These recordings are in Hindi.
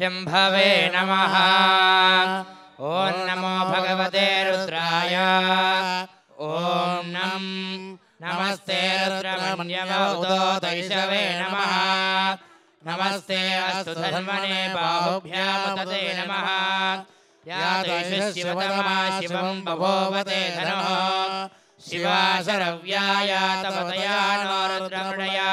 शम्भवे नमः ॐ नमो भगवते रुद्राय ॐ नम् नमस्ते रुद्रमण्यवैषवे नमः नमस्ते अस्तु धर्मणे बाहुभ्यामतते नमः शिवं बभोवते धनः शिवा शरव्याया तव दया नो रुद्रमणया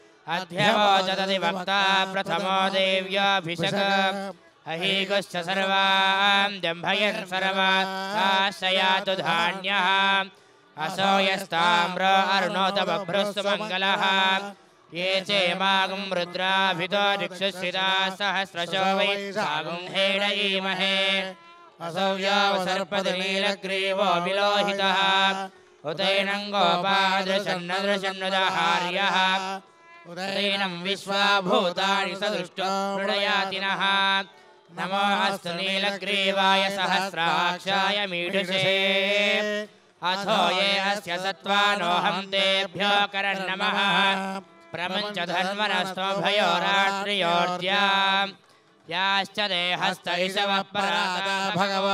अध्यवोचदति वक्ता प्रथमो देव्याभिषक अहीगुश्च सर्वां दम्भयन् सर्वाश्रयातु धान्यः असो यस्ताम्र अरुणोतमभ्रस्वमङ्गलः ये चेमागुं रुद्राभितो दिक्षुश्रिता सहस्रशो वै सागुं हेडयीमहे असौ यावसर्पदनीलग्रीवो विलोहितः उतैनं गोपादृशं न दृशं न दाहार्यः उदयनम् विश्वा भूतानि सदृष्टो प्रणयाति नः नमो हस्तु नीलग्रीवाय सहस्राक्षाय मीडुषे अथो ये अस्य सत्त्वा नोऽहम् तेभ्यो करन् नमः प्रपञ्च धन्वरस्तो राष्ट्रियोर्ज्या याश्च देहस्त इषवः भगवो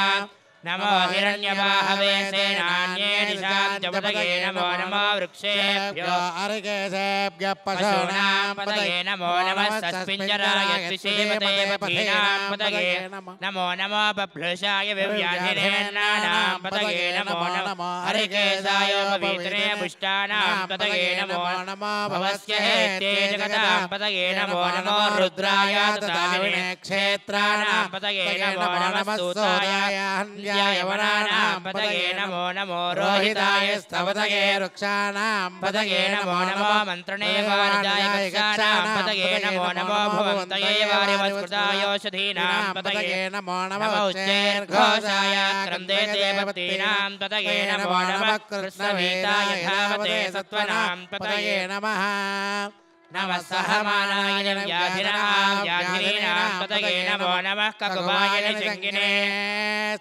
नमो हिरण्यवाहवे सेनान्ये दिशां च पतये नमो नमो वृक्षेभ्यो अर्घेभ्यः पशूनां पतये नमो नमः सस्मिञ्जराय त्रिशीवते पथीनां पतये नमो नमो बभ्लुषाय विव्याधिरेन्नानां पतये नमो नमो हरिकेशाय पवित्रे पुष्टानां पतये नमो नमो भवस्य हेते जगतां पतये नमो नमो रुद्राय तथा क्षेत्राणां पतये नमो नमः सूताय रोहिताय वनानां नमो नमो रोहिताय स्तवदगे वृक्षाणां पदगे नमो नमो मन्त्रणे वारजाय कक्षाणां पदगे नमो नमो भवन्तये वारिवत्कृतायोषधीनां पदगे नमो नमो उच्चैर्घोषाय क्रन्दे देवतीनां पदगे नमो नमः कृष्णवेताय धावते सत्त्वनां पदगे नमः नमः सहमानाय व्याधिनां पतये नमः नमस्क कपाय निशङ्गिने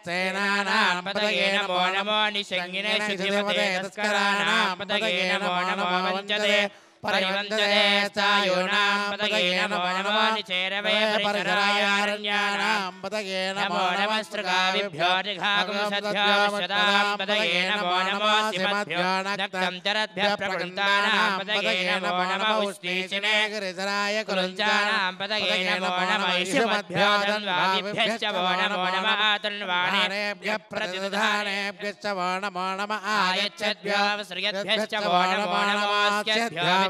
सेनानां पतये नमः भो रमणीशङ्गिने शुदिम देहसकराणां पतये नमः भो रमणवञ्चदे परिवञ्चने सायूणां पदगे नमो नमो निचेरवे परिसरायारण्याणां पदगे नमो नमस्तृकाविभ्यो निघागुं सद्भ्यो विश्वदां पदगे नमो नमो सिमद्भ्यो नक्तं चरद्भ्यः प्रकृन्तानां पदगे नमो नमः तन्वाणेभ्यः नमः